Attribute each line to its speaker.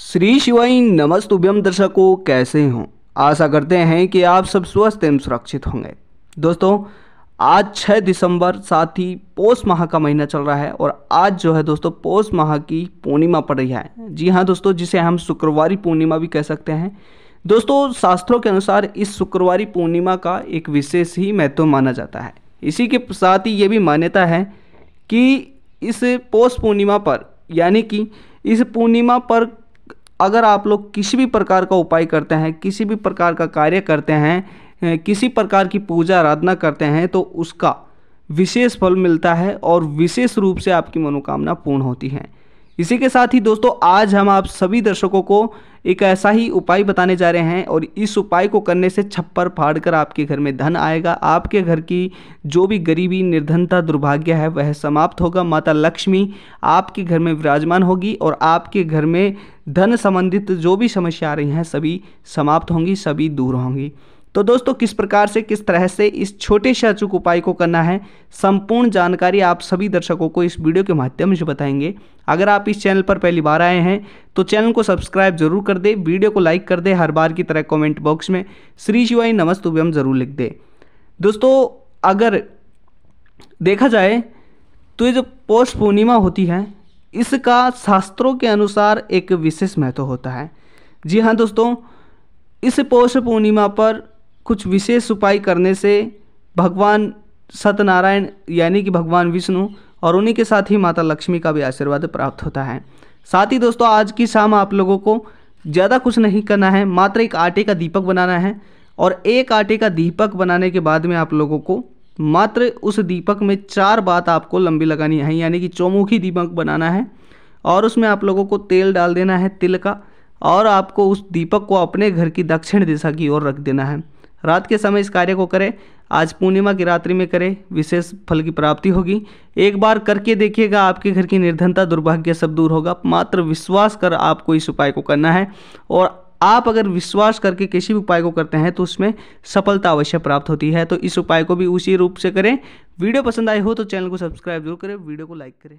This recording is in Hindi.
Speaker 1: श्री शिवाई नमस्तुभ्यम दर्शकों कैसे हों आशा करते हैं कि आप सब स्वस्थ एवं सुरक्षित होंगे दोस्तों आज 6 दिसंबर साथ ही पोष माह का महीना चल रहा है और आज जो है दोस्तों पोष माह की पूर्णिमा पड़ रही है जी हाँ दोस्तों जिसे हम शुक्रवारी पूर्णिमा भी कह सकते हैं दोस्तों शास्त्रों के अनुसार इस शुक्रवारी पूर्णिमा का एक विशेष ही महत्व माना जाता है इसी के साथ ही ये भी मान्यता है कि इस पोष पूर्णिमा पर यानी कि इस पूर्णिमा पर अगर आप लोग किसी भी प्रकार का उपाय करते हैं किसी भी प्रकार का कार्य करते हैं किसी प्रकार की पूजा आराधना करते हैं तो उसका विशेष फल मिलता है और विशेष रूप से आपकी मनोकामना पूर्ण होती है इसी के साथ ही दोस्तों आज हम आप सभी दर्शकों को एक ऐसा ही उपाय बताने जा रहे हैं और इस उपाय को करने से छप्पर फाड़ कर आपके घर में धन आएगा आपके घर की जो भी गरीबी निर्धनता दुर्भाग्य है वह समाप्त होगा माता लक्ष्मी आपके घर में विराजमान होगी और आपके घर में धन संबंधित जो भी समस्या आ रही हैं सभी समाप्त होंगी सभी दूर होंगी तो दोस्तों किस प्रकार से किस तरह से इस छोटे से अचूक उपाय को करना है संपूर्ण जानकारी आप सभी दर्शकों को इस वीडियो के माध्यम से बताएंगे अगर आप इस चैनल पर पहली बार आए हैं तो चैनल को सब्सक्राइब जरूर कर दे वीडियो को लाइक कर दे हर बार की तरह कॉमेंट बॉक्स में श्री शिवाई नमस्तुभ्यम जरूर लिख दे दोस्तों अगर देखा जाए तो ये जो पौष पूर्णिमा होती है इसका शास्त्रों के अनुसार एक विशेष महत्व होता है जी हाँ दोस्तों इस पौष पूर्णिमा पर कुछ विशेष उपाय करने से भगवान सत्यनारायण यानी कि भगवान विष्णु और उन्हीं के साथ ही माता लक्ष्मी का भी आशीर्वाद प्राप्त होता है साथ ही दोस्तों आज की शाम आप लोगों को ज़्यादा कुछ नहीं करना है मात्र एक आटे का दीपक बनाना है और एक आटे का दीपक बनाने के बाद में आप लोगों को मात्र उस दीपक में चार बात आपको लंबी लगानी है यानी कि चौमुखी दीपक बनाना है और उसमें आप लोगों को तेल डाल देना है तिल का और आपको उस दीपक को अपने घर की दक्षिण दिशा की ओर रख देना है रात के समय इस कार्य को करें आज पूर्णिमा की रात्रि में करें विशेष फल की प्राप्ति होगी एक बार करके देखिएगा आपके घर की निर्धनता दुर्भाग्य सब दूर होगा मात्र विश्वास कर आपको इस उपाय को करना है और आप अगर विश्वास करके किसी भी उपाय को करते हैं तो उसमें सफलता अवश्य प्राप्त होती है तो इस उपाय को भी उसी रूप से करें वीडियो पसंद आई हो तो चैनल को सब्सक्राइब जरूर करें वीडियो को लाइक करें